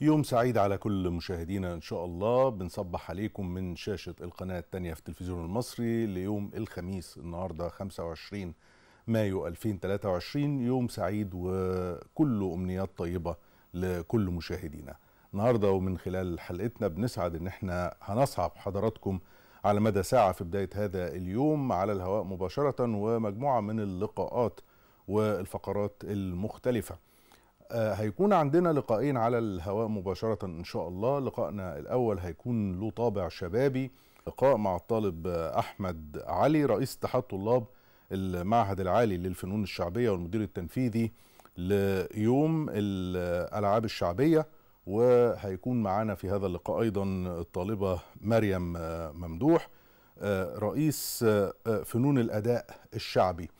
يوم سعيد على كل مشاهدينا ان شاء الله بنصبح عليكم من شاشه القناه الثانيه في التلفزيون المصري ليوم الخميس النهارده 25 مايو 2023 يوم سعيد وكله امنيات طيبه لكل مشاهدينا النهارده ومن خلال حلقتنا بنسعد ان احنا هنصعب حضراتكم على مدى ساعه في بدايه هذا اليوم على الهواء مباشره ومجموعه من اللقاءات والفقرات المختلفه آه، هيكون عندنا لقائين على الهواء مباشرة إن شاء الله لقائنا الأول هيكون له طابع شبابي لقاء مع الطالب أحمد علي رئيس اتحاد طلاب المعهد العالي للفنون الشعبية والمدير التنفيذي ليوم الألعاب الشعبية وهيكون معنا في هذا اللقاء أيضا الطالبة مريم ممدوح آه، رئيس آه، فنون الأداء الشعبي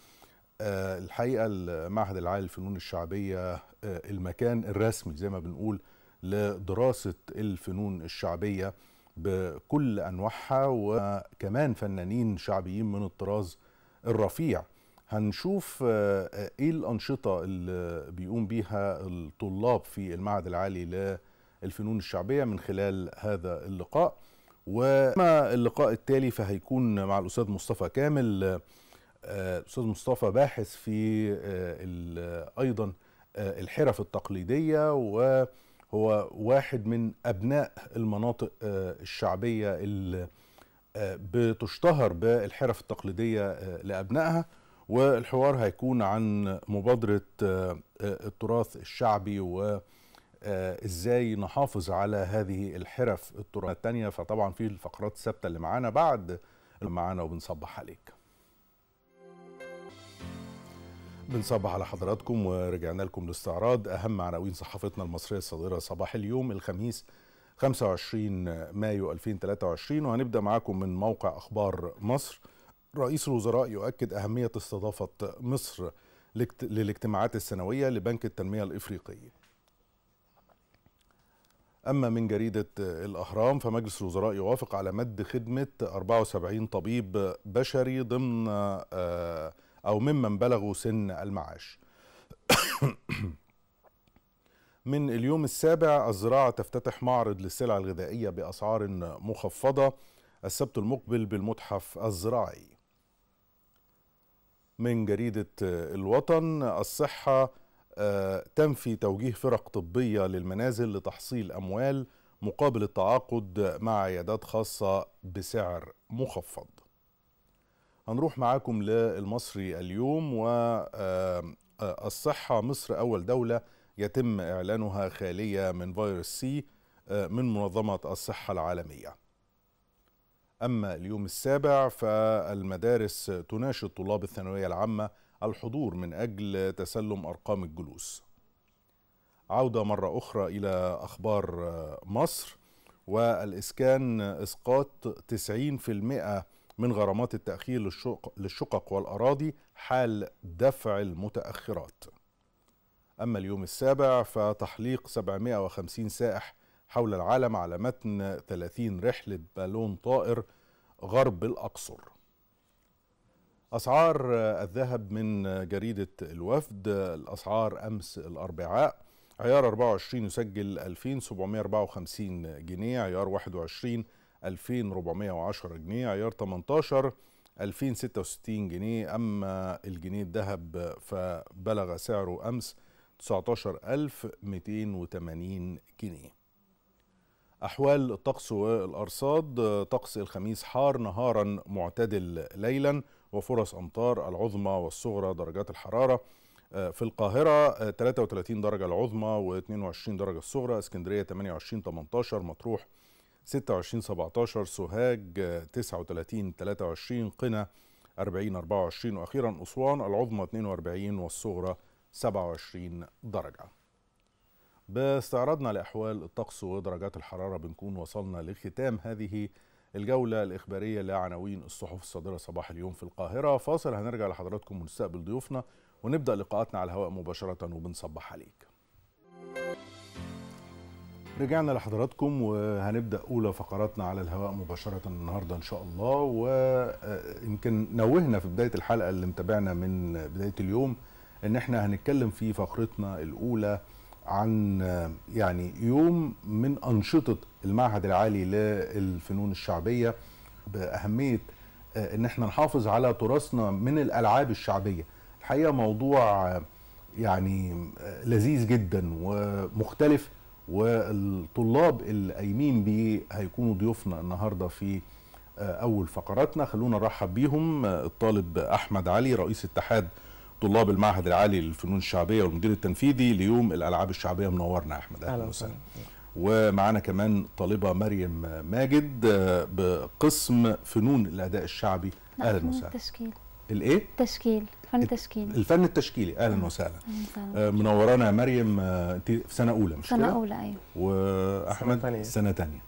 آه، الحقيقه المعهد العالي للفنون الشعبيه آه، المكان الرسمي زي ما بنقول لدراسه الفنون الشعبيه بكل انواعها وكمان فنانين شعبيين من الطراز الرفيع هنشوف آه، ايه الانشطه اللي بيقوم بيها الطلاب في المعهد العالي للفنون الشعبيه من خلال هذا اللقاء واما اللقاء التالي فهيكون مع الاستاذ مصطفى كامل استاذ مصطفى باحث في آه، آه، ايضا آه، الحرف التقليديه وهو واحد من ابناء المناطق الشعبيه اللي بتشتهر بالحرف التقليديه لابنائها والحوار هيكون عن مبادره التراث الشعبي و ازاي نحافظ على هذه الحرف التراثيه الثانيه فطبعا في الفقرات الثابته اللي معانا بعد معانا وبنصبح عليك بنصبح على حضراتكم ورجعنا لكم لاستعراض أهم عناوين صحافتنا المصرية الصادرة صباح اليوم الخميس 25 مايو 2023 وهنبدأ معاكم من موقع أخبار مصر رئيس الوزراء يؤكد أهمية استضافة مصر للاجتماعات السنوية لبنك التنمية الإفريقي أما من جريدة الأهرام فمجلس الوزراء يوافق على مد خدمة 74 طبيب بشري ضمن آه أو ممن بلغوا سن المعاش من اليوم السابع الزراعة تفتتح معرض للسلع الغذائية بأسعار مخفضة السبت المقبل بالمتحف الزراعي من جريدة الوطن الصحة آه، تنفي توجيه فرق طبية للمنازل لتحصيل أموال مقابل التعاقد مع عيادات خاصة بسعر مخفض هنروح معاكم للمصري اليوم والصحة آه، آه، مصر أول دولة يتم إعلانها خالية من فيروس سي آه، من منظمة الصحة العالمية أما اليوم السابع فالمدارس تناشد طلاب الثانوية العامة الحضور من أجل تسلم أرقام الجلوس عودة مرة أخرى إلى أخبار مصر والإسكان إسقاط 90% من غرامات التأخير للشقق, والأراضي حال دفع المتأخرات أما اليوم السابع فتحليق 750 سائح حول العالم على متن 30 رحلة بالون طائر غرب الأقصر أسعار الذهب من جريدة الوفد الأسعار أمس الأربعاء عيار 24 يسجل 2754 جنيه عيار 21 2410 جنيه عيار 18 2066 جنيه أما الجنيه الذهب فبلغ سعره أمس 19280 جنيه أحوال الطقس والأرصاد طقس الخميس حار نهارا معتدل ليلا وفرص أمطار العظمى والصغرى درجات الحرارة في القاهرة 33 درجة العظمى و22 درجة الصغرى اسكندرية 28 18 مطروح 26 17 سوهاج 39 23 قنا 40 24 واخيرا اسوان العظمى 42 والصغرى 27 درجه باستعراضنا لاحوال الطقس ودرجات الحراره بنكون وصلنا لختام هذه الجولة الإخبارية لعناوين الصحف الصادرة صباح اليوم في القاهرة فاصل هنرجع لحضراتكم ونستقبل ضيوفنا ونبدأ لقاءاتنا على الهواء مباشرة وبنصبح عليك رجعنا لحضراتكم وهنبدا اولى فقراتنا على الهواء مباشره النهارده ان شاء الله ويمكن آه، نوهنا في بدايه الحلقه اللي متابعنا من بدايه اليوم ان احنا هنتكلم في فقرتنا الاولى عن آه، يعني يوم من انشطه المعهد العالي للفنون الشعبيه باهميه آه، ان احنا نحافظ على تراثنا من الالعاب الشعبيه الحقيقه موضوع يعني لذيذ جدا ومختلف والطلاب اللي قايمين بيه هيكونوا ضيوفنا النهارده في آه، اول فقراتنا خلونا نرحب بيهم آه، الطالب احمد علي رئيس اتحاد طلاب المعهد العالي للفنون الشعبيه والمدير التنفيذي ليوم الالعاب الشعبيه منورنا يا احمد اهلا وسهلا ومعانا كمان طالبه مريم ماجد آه، بقسم فنون الاداء الشعبي نعم، اهلا وسهلا التشكيل الايه التشكيل الفن التشكيلي الفن التشكيلي اهلا وسهلا آه، منورانا يا مريم آه، انت في سنه اولى مش سنه اولى ايوه واحمد سنه ثانيه سنه ثانيه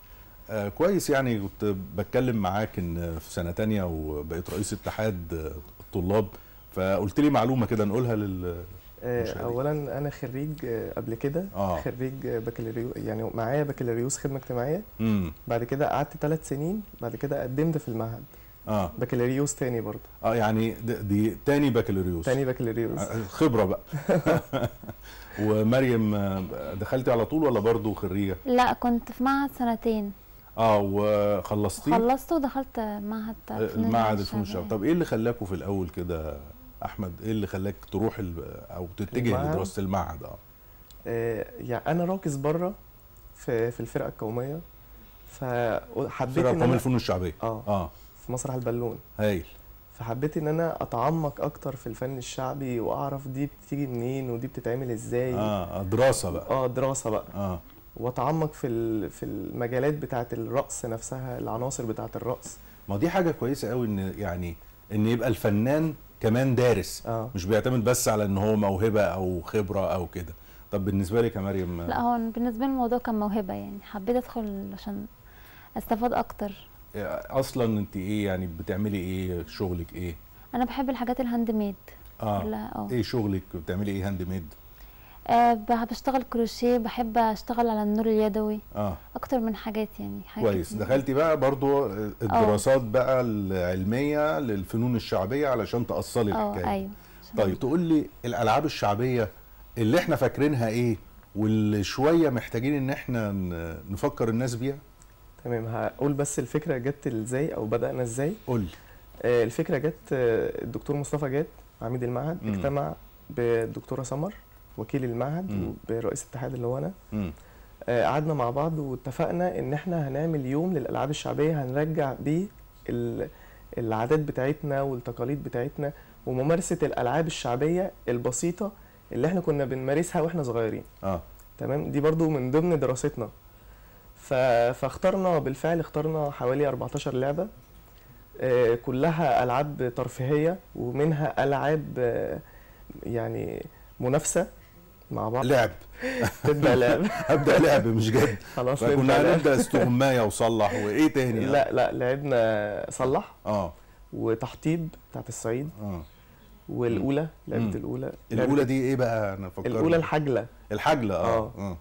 آه كويس يعني كنت بتكلم معاك ان في سنه ثانيه وبقيت رئيس اتحاد آه، الطلاب فقلت لي معلومه كده نقولها لل اولا انا خريج قبل كده آه. خريج بكالوريوس يعني معايا بكالوريوس خدمه اجتماعيه مم. بعد كده قعدت ثلاث سنين بعد كده قدمت في المعهد اه بكالوريوس تاني برضه اه يعني دي تاني بكالوريوس تاني بكالوريوس آه، آه، خبره بقى ومريم آه، دخلتي على طول ولا برضه خريجه؟ لا كنت في معهد سنتين اه وخلصتي؟ خلصت ودخلت معهد المعهد الفنون الشعبيه طب ايه اللي خلاكوا في الاول كده احمد ايه اللي خلاك تروح او تتجه لدراسه المعهد اه يعني انا راكز بره في في الفرقه القوميه فحبيت الفرقه القوميه الفنون الشعبيه اه اه في مسرح البالون هايل فحبيت ان انا اتعمق اكتر في الفن الشعبي واعرف دي بتيجي منين ودي بتتعمل ازاي اه, آه، دراسه بقى اه دراسه بقى اه واتعمق في في المجالات بتاعه الرقص نفسها العناصر بتاعه الرقص ما دي حاجه كويسه قوي ان يعني ان يبقى الفنان كمان دارس آه. مش بيعتمد بس على ان هو موهبه او خبره او كده طب بالنسبه لك يا مريم لا هو بالنسبه لي الموضوع كان موهبه يعني حبيت ادخل عشان استفاد اكتر اصلا انت ايه يعني بتعملي ايه شغلك ايه انا بحب الحاجات الهاند ميد اه, آه. ايه شغلك بتعملي ايه هاند ميد آه بشتغل كروشيه بحب اشتغل على النور اليدوي اه اكتر من حاجات يعني حاجات كويس دخلتي بقى برضو الدراسات أوه. بقى العلميه للفنون الشعبيه علشان تاصلي آه، الحكايه ايوه طيب تقول لي الالعاب الشعبيه اللي احنا فاكرينها ايه واللي شويه محتاجين ان احنا نفكر الناس بيها تمام هقول بس الفكره جت ازاي او بدانا ازاي قول آه الفكره جت آه، الدكتور مصطفى جاد عميد المعهد مم. اجتمع بالدكتوره سمر وكيل المعهد مم. وبرئيس الاتحاد اللي هو انا آه، قعدنا آه مع بعض واتفقنا ان احنا هنعمل يوم للالعاب الشعبيه هنرجع بيه العادات بتاعتنا والتقاليد بتاعتنا وممارسه الالعاب الشعبيه البسيطه اللي احنا كنا بنمارسها واحنا صغيرين اه تمام دي برضو من ضمن دراستنا فاخترنا بالفعل اخترنا حوالي 14 لعبه آه، كلها العاب ترفيهيه ومنها العاب آه، يعني منافسه مع بعض لعب تبدا لعب ابدا لعب مش جد خلاص كنا هنبدا استغمايه وصلح وايه تاني لا يعني؟ لا لعبنا صلح اه وتحطيب بتاعت الصعيد اه والاولى لعبه الاولى الاولى دي ايه بقى انا فكرت الاولى الحجله الحجله اه, آه. آه.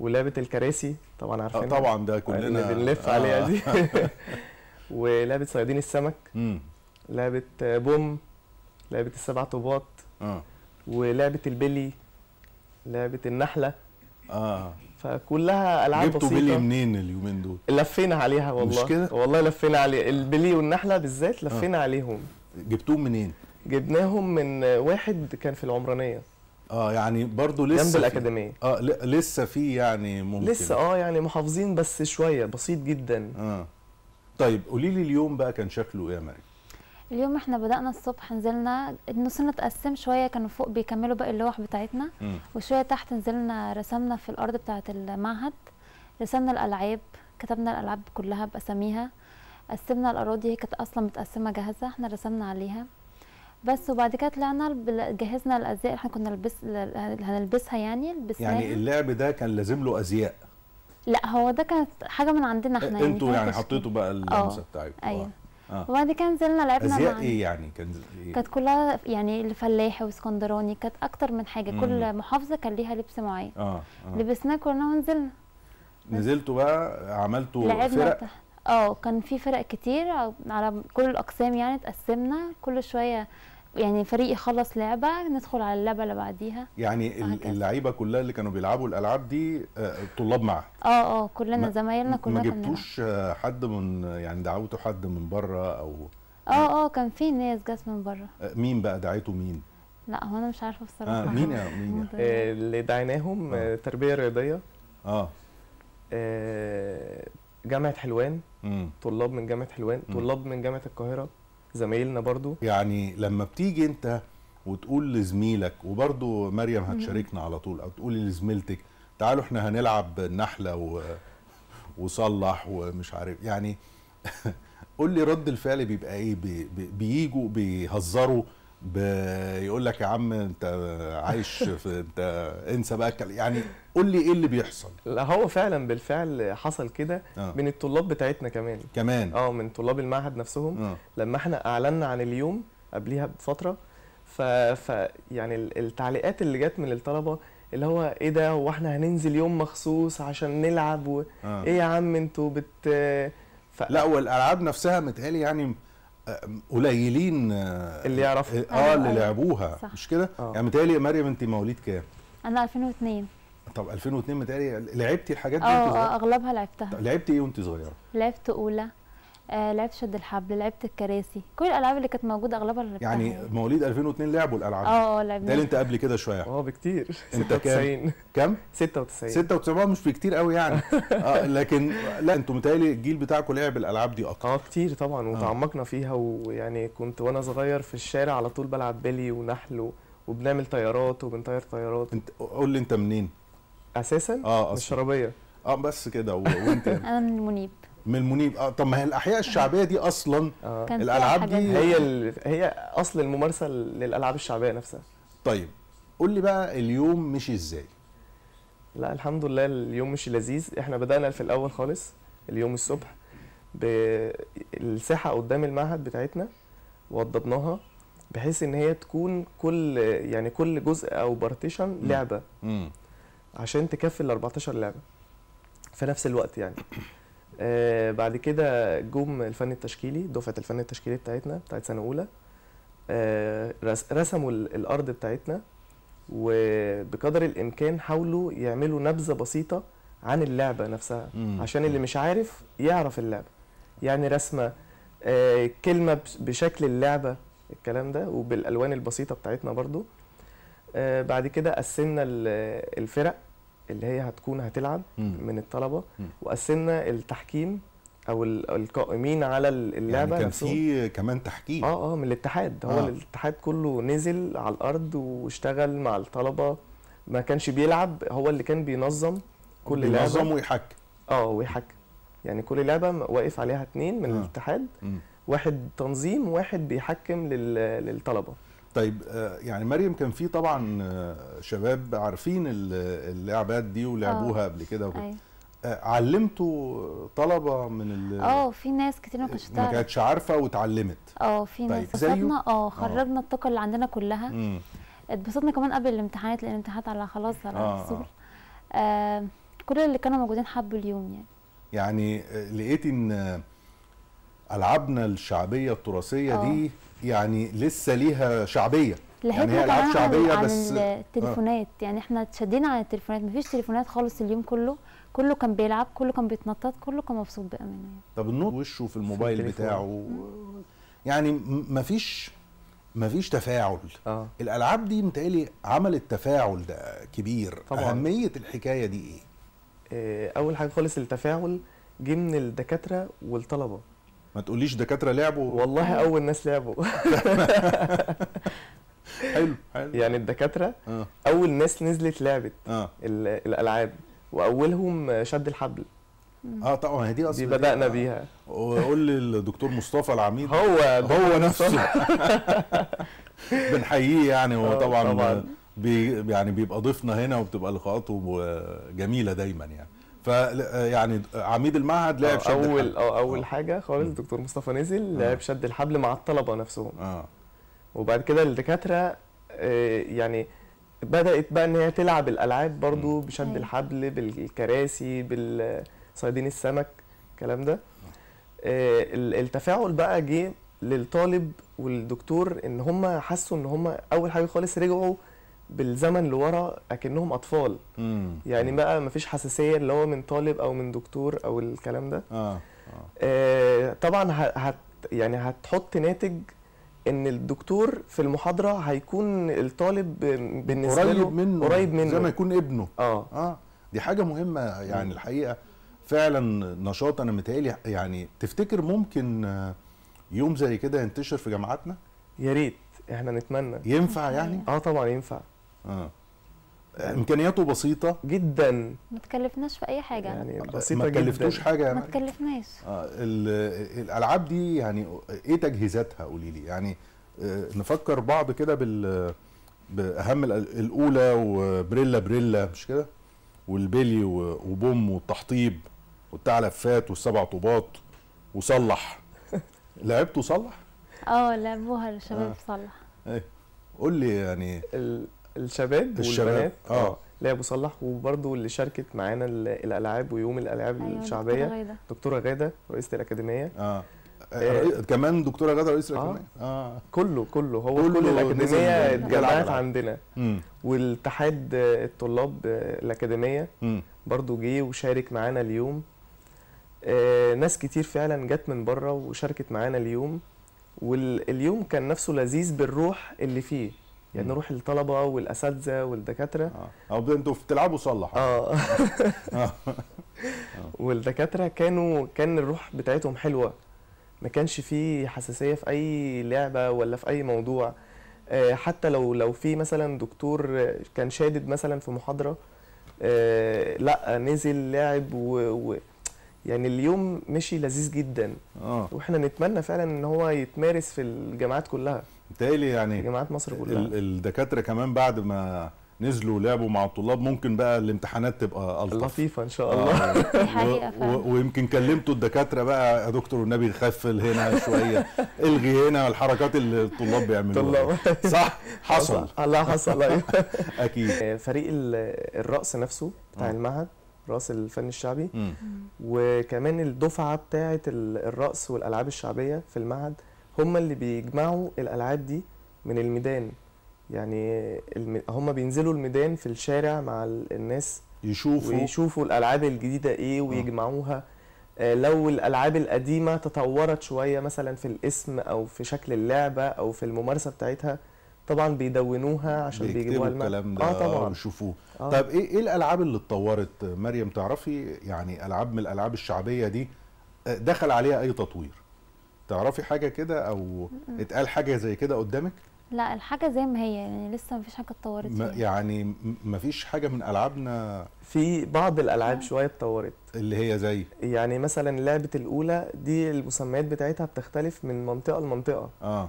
ولعبه الكراسي طبعا آه، عارفينها طبعا ده يعني كلنا بنلف آه. عليها دي ولعبه صيادين السمك لعبه بوم لعبه السبع طوبات آه. ولعبه البلي لعبه النحله اه فكلها العاب بسيطه جبتوا بلي منين اليومين دول؟ لفينا عليها والله مش كده؟ والله لفينا عليها البلي والنحله بالذات لفينا آه. عليهم جبتوهم منين؟ جبناهم من واحد كان في العمرانيه اه يعني برضه لسه جنب الاكاديميه اه لسه في يعني ممكن لسه اه يعني محافظين بس شويه بسيط جدا اه طيب قولي لي اليوم بقى كان شكله ايه يا مريم اليوم احنا بدأنا الصبح نزلنا نصنا اتقسم شوية كانوا فوق بيكملوا باقي اللوح بتاعتنا م. وشوية تحت نزلنا رسمنا في الأرض بتاعة المعهد رسمنا الألعاب كتبنا الألعاب كلها بأساميها قسمنا الأراضي هي كانت أصلا متقسمة جاهزة احنا رسمنا عليها بس وبعد كده طلعنا جهزنا الازياء اللي احنا كنا نلبس هنلبسها يعني لبسناها يعني اللعب ده كان لازم له ازياء لا هو ده كانت حاجه من عندنا احنا يعني انتوا يعني حطيتوا بقى اه، اللمسه بتاعتكم ايوه اه. آه. وبعد كده نزلنا لعبنا ازياء مع... ايه يعني كان إيه؟ كانت كلها يعني الفلاحي واسكندراني كانت اكتر من حاجه مم. كل محافظه كان ليها لبس معين اه, آه. لبسناه كلنا ونزلنا نزلتوا بقى عملتوا فرق اه كان في فرق كتير على كل الاقسام يعني اتقسمنا كل شويه يعني فريق يخلص لعبه ندخل على اللعبه اللي بعديها يعني اللعيبه كلها اللي كانوا بيلعبوا الالعاب دي آه، طلاب معهد اه اه كلنا زمايلنا كلنا ما جبتوش آه، حد من يعني دعوتوا حد من بره او اه اه كان في ناس جت من بره آه، مين بقى دعيته مين لا هو انا مش عارفه بصراحه آه مين يا مين آه اللي دعيناهم آه. تربيه رياضيه اه, آه جامعه حلوان مم. طلاب من جامعه حلوان مم. طلاب من جامعه القاهره زمايلنا برضو يعني لما بتيجي انت وتقول لزميلك وبرضو مريم هتشاركنا على طول او تقولي لزميلتك تعالوا احنا هنلعب النحله و... وصلح ومش عارف يعني قول لي رد الفعل بيبقى ايه بي... بييجوا بيهزروا بيقول لك يا عم انت عايش في انت انسى بقى يعني قول لي ايه اللي بيحصل لا هو فعلا بالفعل حصل كده آه. من الطلاب بتاعتنا كمان كمان اه من طلاب المعهد نفسهم آه. لما احنا اعلنا عن اليوم قبليها بفتره ف... ف يعني التعليقات اللي جت من الطلبه اللي هو ايه ده هو احنا هننزل يوم مخصوص عشان نلعب و... آه. ايه يا عم انتوا بت ف... لا والالعاب نفسها متهيألي يعني آه، قليلين اللي يعرف اه اللي آه، أيوة، أيوة. لعبوها مش كده؟ آه. يعني متهيألي مريم انت مواليد كام؟ انا 2002 طب 2002 متهيألي لعبتي الحاجات دي اه اغلبها لعبتها لعبتي ايه وانت صغيره؟ لعبت اولى آه لعبت شد الحبل لعبت الكراسي كل الالعاب اللي كانت موجوده اغلبها اللي يعني مواليد 2002 لعبوا الالعاب اه, آه، لعبنا ده اللي انت قبل كده شويه اه بكتير انت 96 كام 96 96 مش بكتير قوي يعني اه لكن لا انتوا متهيألي الجيل بتاعكم لعب الالعاب دي اكتر اه كتير طبعا آه. وتعمقنا فيها ويعني كنت وانا صغير في الشارع على طول بلعب بلي ونحل وبنعمل طيارات وبنطير طيارات انت قول لي انت منين اساسا اه من الشرابيه اه بس كده وانت انا من المنيب من المنيب آه طب ما هي الاحياء الشعبيه دي اصلا آه. الالعاب دي هي ال... هي اصل الممارسه للالعاب الشعبيه نفسها طيب قول لي بقى اليوم مشي ازاي لا الحمد لله اليوم مشي لذيذ احنا بدانا في الاول خالص اليوم الصبح بالساحه قدام المعهد بتاعتنا وضبناها بحيث ان هي تكون كل يعني كل جزء او بارتيشن لعبه مم. عشان تكفي ال 14 لعبه في نفس الوقت يعني آه، بعد كده جم الفن التشكيلي دفعه الفن التشكيلي بتاعتنا بتاعت سنه اولى آه، رسموا الارض بتاعتنا وبقدر الامكان حاولوا يعملوا نبذه بسيطه عن اللعبه نفسها مم. عشان اللي مش عارف يعرف اللعبه يعني رسمه آه، كلمه بشكل اللعبه الكلام ده وبالالوان البسيطه بتاعتنا برضو بعد كده قسمنا الفرق اللي هي هتكون هتلعب مم. من الطلبه وقسمنا التحكيم او القائمين على يعني اللعبه يعني كان في كمان تحكيم اه اه من الاتحاد هو آه. الاتحاد كله نزل على الارض واشتغل مع الطلبه ما كانش بيلعب هو اللي كان بينظم كل لعبه بينظم ويحكم اه ويحكم يعني كل لعبه واقف عليها اثنين من آه. الاتحاد مم. واحد تنظيم واحد بيحكم للطلبه طيب آه، يعني مريم كان في طبعا آه، شباب عارفين اللعبات دي ولعبوها آه، قبل كده أيوة. علمتوا طلبه من ال اه في ناس كتير ما كانتش ما كانتش عارفه واتعلمت اه في ناس طيب اه خرجنا الطاقه اللي عندنا كلها اتبسطنا كمان قبل الامتحانات لان الامتحانات على خلاص على آه السور آه. آه كل اللي كانوا موجودين حبوا اليوم يعني يعني لقيتي ان العابنا الشعبيه التراثيه دي آه. يعني لسه ليها شعبيه يعني هي العاب شعبيه عن بس التليفونات آه. يعني احنا اتشدينا على التليفونات مفيش تليفونات خالص اليوم كله كله كان بيلعب كله كان بيتنطط كله كان مبسوط بامانه طب النور وشه في الموبايل في بتاعه يعني مفيش مفيش تفاعل آه. الالعاب دي متهيألي عملت تفاعل ده كبير طبعا. اهميه الحكايه دي ايه آه، اول حاجه خالص التفاعل جه من الدكاتره والطلبه ما تقوليش دكاتره لعبوا والله اول ناس لعبوا حلو حلو يعني الدكاتره آه. اول ناس نزلت لعبت آه. الالعاب واولهم شد الحبل اه طبعا دي اصلا دي بدانا آه. بيها وقول للدكتور مصطفى العميد هو هو نفسه بنحييه يعني هو آه، طبعا, طبعا. بي يعني بيبقى ضيفنا هنا وبتبقى لقاءاته جميله دايما يعني ف يعني عميد المعهد لعب آه، شد اول الحبل. آه، اول أوه. حاجه خالص الدكتور مصطفى نزل آه. لعب شد الحبل مع الطلبه نفسهم اه وبعد كده الدكاتره يعني بدات بقى ان هي تلعب الالعاب برضو بشد الحبل بالكراسي بالصيادين السمك الكلام ده التفاعل بقى جه للطالب والدكتور ان هم حسوا ان هم اول حاجه خالص رجعوا بالزمن لورا اكنهم اطفال مم. يعني بقى مفيش حساسيه اللي هو من طالب او من دكتور او الكلام ده آه. آه. آه طبعا هت يعني هتحط ناتج ان الدكتور في المحاضره هيكون الطالب بالنسبه قريب له منه قريب منه زي ما يكون ابنه اه اه دي حاجه مهمه يعني مم. الحقيقه فعلا نشاط انا متهيألي يعني تفتكر ممكن يوم زي كده ينتشر في جامعاتنا يا ريت احنا نتمنى ينفع يعني اه طبعا ينفع اه امكانياته بسيطه جدا ما تكلفناش في اي حاجه يعني آه، بسيطه ما تكلفتوش حاجه يعني ما تكلفناش آه الالعاب دي يعني ايه تجهيزاتها قولي لي يعني آه نفكر بعض كده بال باهم الاولى وبريلا بريلا مش كده والبيلي وبوم والتحطيب وبتاع لفات والسبع طوبات وصلح لعبتوا صلح؟ اه لعبوها الشباب آه. صلح ايه قول لي يعني ال... الشباب والبنات اه اللي آه. هي ابو صلاح وبرده اللي شاركت معانا الالعاب ويوم الالعاب أيوة الشعبيه دكتوره غاده, رئيسه الاكاديميه اه إيه كمان دكتوره غاده رئيس آه. الاكاديميه آه. اه كله كله هو كل الاكاديميه اتجمعت عندنا مم. والاتحاد الطلاب الاكاديميه برضو جه وشارك معانا اليوم آه ناس كتير فعلا جت من بره وشاركت معانا اليوم واليوم كان نفسه لذيذ بالروح اللي فيه يعني نروح للطلبه والاساتذه والدكاتره اه او انتوا بتلعبوا صلح اه, آه. والدكاتره كانوا كان الروح بتاعتهم حلوه ما كانش فيه حساسيه في اي لعبه ولا في اي موضوع آه، حتى لو لو في مثلا دكتور كان شادد مثلا في محاضره آه، لا نزل لعب و, و يعني اليوم مشي لذيذ جدا اه واحنا نتمنى فعلا ان هو يتمارس في الجامعات كلها بتهيألي يعني جامعات مصر كلها الدكاتره كمان بعد ما نزلوا لعبوا مع الطلاب ممكن بقى الامتحانات تبقى الطف لطيفه ان شاء آه. الله و... ويمكن كلمتوا الدكاتره بقى يا دكتور النبي خفل هنا شويه الغي هنا الحركات اللي الطلاب بيعملوها صح حصل الله حصل أيوة. اكيد آه، فريق الرقص نفسه بتاع آه. المعهد راس الفن الشعبي وكمان الدفعه بتاعه الرقص والالعاب الشعبيه في المعهد هم اللي بيجمعوا الالعاب دي من الميدان يعني هم بينزلوا الميدان في الشارع مع الناس يشوفوا ويشوفوا الالعاب الجديده ايه آه. ويجمعوها آه لو الالعاب القديمه تطورت شويه مثلا في الاسم او في شكل اللعبه او في الممارسه بتاعتها طبعا بيدونوها عشان بيجيبوها لنا الكلام ده اه طبعا ويشوفوه آه. طب ايه ايه الالعاب اللي اتطورت مريم تعرفي يعني العاب من الالعاب الشعبيه دي آه، دخل عليها اي تطوير تعرفي حاجه كده او اتقال حاجه زي كده قدامك لا الحاجه زي ما هي يعني لسه مفيش حاجه اتطورت ما يعني مفيش حاجه من العابنا في بعض الالعاب شويه اتطورت اللي هي زي يعني مثلا لعبه الاولى دي المسميات بتاعتها بتختلف من منطقه لمنطقه اه,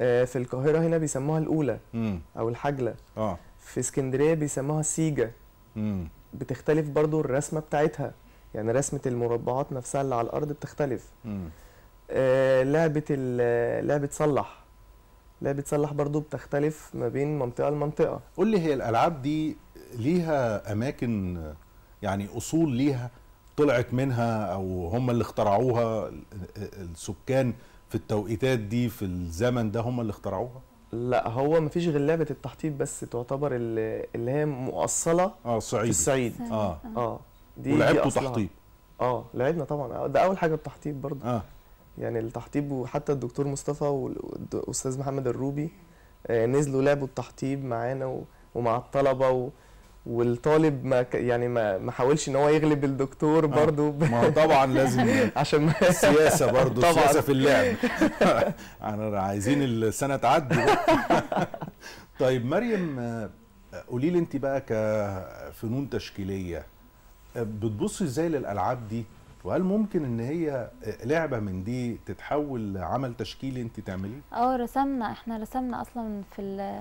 آه في القاهره هنا بيسموها الاولى مم. او الحجله اه في اسكندريه بيسموها سيجا مم. بتختلف برضو الرسمه بتاعتها يعني رسمه المربعات نفسها اللي على الارض بتختلف مم. آه، لعبه آه، لعبه صلح لعبه صلح برضو بتختلف ما بين منطقه لمنطقه قول لي هي الالعاب دي ليها اماكن يعني اصول ليها طلعت منها او هم اللي اخترعوها السكان في التوقيتات دي في الزمن ده هم اللي اخترعوها لا هو مفيش غير لعبه التحطيط بس تعتبر اللي هي مؤصله اه صعيدي. في الصعيد اه اه دي ولعبتوا تحطيط اه لعبنا طبعا ده اول حاجه التحطيط برضه آه. يعني التحطيب وحتى الدكتور مصطفى والاستاذ محمد الروبي آه، نزلوا لعبوا التحطيب معانا ومع الطلبه و... والطالب ما ك... يعني ما ما حاولش ان هو يغلب الدكتور آه، برضو ب... ما طبعا لازم عشان السياسه برضو طبعا. السياسه في اللعب عايزين السنه تعدي طيب مريم آه، قولي لي انت بقى كفنون تشكيليه بتبصي ازاي للالعاب دي وهل ممكن ان هي لعبه من دي تتحول لعمل تشكيلي انت تعمليه اه رسمنا احنا رسمنا اصلا في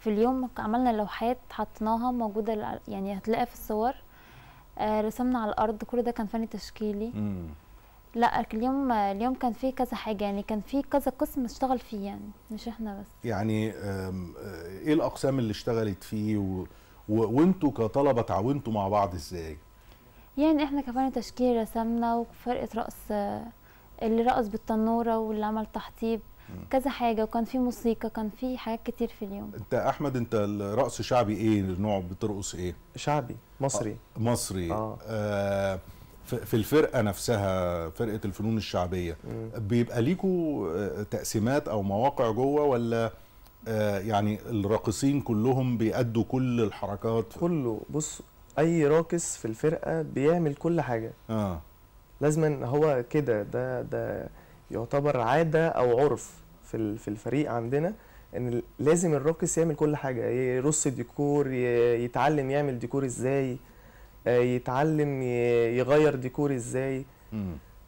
في اليوم عملنا لوحات حطيناها موجوده يعني هتلاقي في الصور آه، رسمنا على الارض كل ده كان فني تشكيلي مم. لا اليوم اليوم كان فيه كذا حاجه يعني كان فيه كذا قسم اشتغل فيه يعني مش احنا بس يعني آه، ايه الاقسام اللي اشتغلت فيه و... و... وانتوا كطلبه تعاونتوا مع بعض ازاي يعني احنا كفرقة تشكيل رسمنا وفرقه رقص اللي رقص بالتنوره واللي عمل تحطيب كذا حاجه وكان في موسيقى كان في حاجات كتير في اليوم انت احمد انت الرقص شعبي ايه النوع بترقص ايه شعبي مصري آه مصري آه. آه في الفرقه نفسها فرقه الفنون الشعبيه م. بيبقى ليكوا آه، تقسيمات او مواقع جوه ولا آه، يعني الراقصين كلهم بيأدوا كل الحركات كله بص اي راقص في الفرقه بيعمل كل حاجه اه لازما هو كده ده ده يعتبر عاده او عرف في في الفريق عندنا ان لازم الراقص يعمل كل حاجه يرص ديكور يتعلم يعمل ديكور ازاي آه، يتعلم يغير ديكور ازاي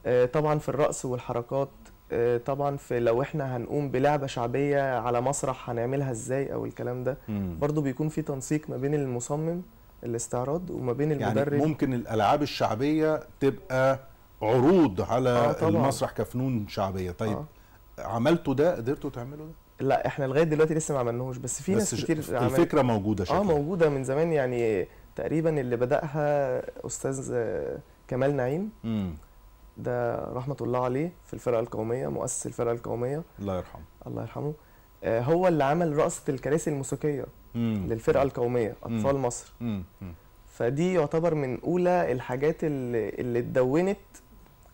آه، طبعا في الرقص والحركات آه، طبعا في لو احنا هنقوم بلعبه شعبيه على مسرح هنعملها ازاي او الكلام ده برضو بيكون في تنسيق ما بين المصمم الاستعراض وما بين يعني المدرب يعني ممكن الالعاب الشعبيه تبقى عروض على آه طبعًا. المسرح كفنون شعبيه طيب آه. عملتوا ده قدرتوا تعملوا ده لا احنا لغايه دلوقتي لسه ما عملناهوش بس في بس ناس كتير الفكره عمل... موجوده شكلها اه موجوده من زمان يعني تقريبا اللي بداها استاذ كمال نعيم امم ده رحمه الله عليه في الفرقه القوميه مؤسس الفرقه القوميه الله يرحمه الله يرحمه آه هو اللي عمل رقصه الكراسي الموسيقيه مم. للفرقه القوميه اطفال مم. مصر مم. فدي يعتبر من اولى الحاجات اللي, اللي اتدونت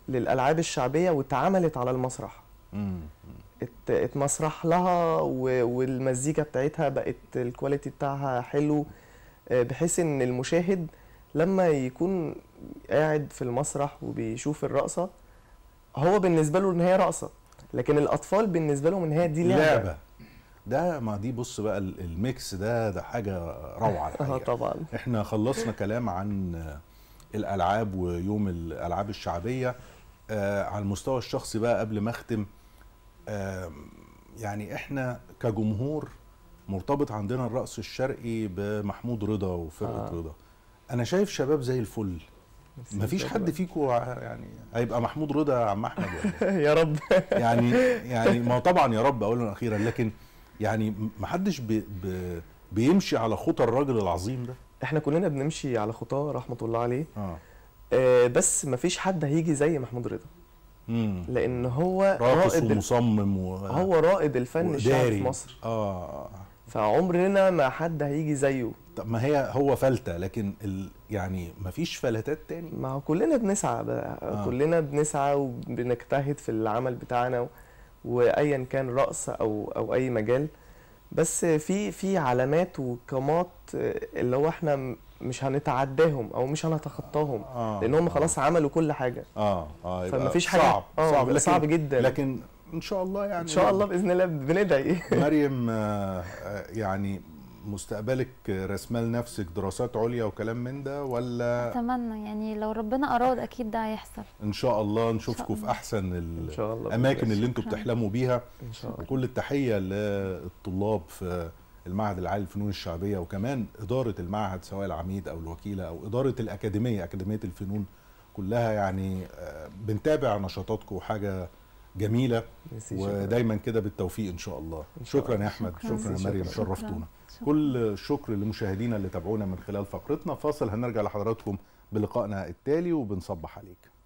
للالعاب الشعبيه واتعملت على المسرح اتمسرح لها والمزيكا بتاعتها بقت الكواليتي بتاعها حلو آه، بحيث ان المشاهد لما يكون قاعد في المسرح وبيشوف الرقصه هو بالنسبه له ان هي رقصه لكن الاطفال بالنسبه لهم ان هي دي لعبه, لعبة. ده ما دي بص بقى الميكس ده ده حاجه روعه آه، الحقيقه طبعا احنا خلصنا كلام عن الالعاب ويوم الالعاب الشعبيه آه على المستوى الشخصي بقى قبل ما اختم آه يعني احنا كجمهور مرتبط عندنا الرقص الشرقي بمحمود رضا وفرقه آه. رضا انا شايف شباب زي الفل مفيش حد فيكم يعني هيبقى محمود رضا يا عم احمد إيه؟ يا رب يعني يعني ما طبعا يا رب اولا اخيرا لكن يعني محدش بي بي بيمشي على خطى الراجل العظيم ده احنا كلنا بنمشي على خطاه رحمه الله عليه آه. آه بس مفيش حد هيجي زي محمود رضا لان هو رائد ومصمم و... هو رائد الفن الشعبي في مصر اه فعمرنا ما حد هيجي زيه طب ما هي هو فلته لكن ال... يعني ما فيش فلتات تاني ما هو كلنا بنسعى بقى. آه. كلنا بنسعى وبنجتهد في العمل بتاعنا و... وايا كان رقص او او اي مجال بس في في علامات وقامات آه، اللي هو احنا مش هنتعداهم او مش هنتخطاهم آه, آه. لان هم خلاص عملوا كل حاجه اه اه يبقى فمفيش حاجه صعب آه صعب, لكن صعب جدا لكن ان شاء الله يعني ان شاء الله باذن الله بندعي مريم آه، يعني مستقبلك راسمال نفسك دراسات عليا وكلام من ده ولا اتمنى يعني لو ربنا اراد اكيد ده هيحصل ان شاء الله نشوفكم في احسن الاماكن اللي انتم بتحلموا بيها ان شاء الله كل التحيه للطلاب في المعهد العالي للفنون الشعبيه وكمان اداره المعهد سواء العميد او الوكيله او اداره الاكاديميه اكاديميه الفنون كلها يعني آه، بنتابع نشاطاتكم وحاجه جميله ودايما كده بالتوفيق ان شاء الله شكرا يا احمد شكرا, شكرا يا مريم شرفتونا كل الشكر لمشاهدينا اللي تابعونا من خلال فقرتنا فاصل هنرجع لحضراتكم بلقائنا التالي وبنصبح عليك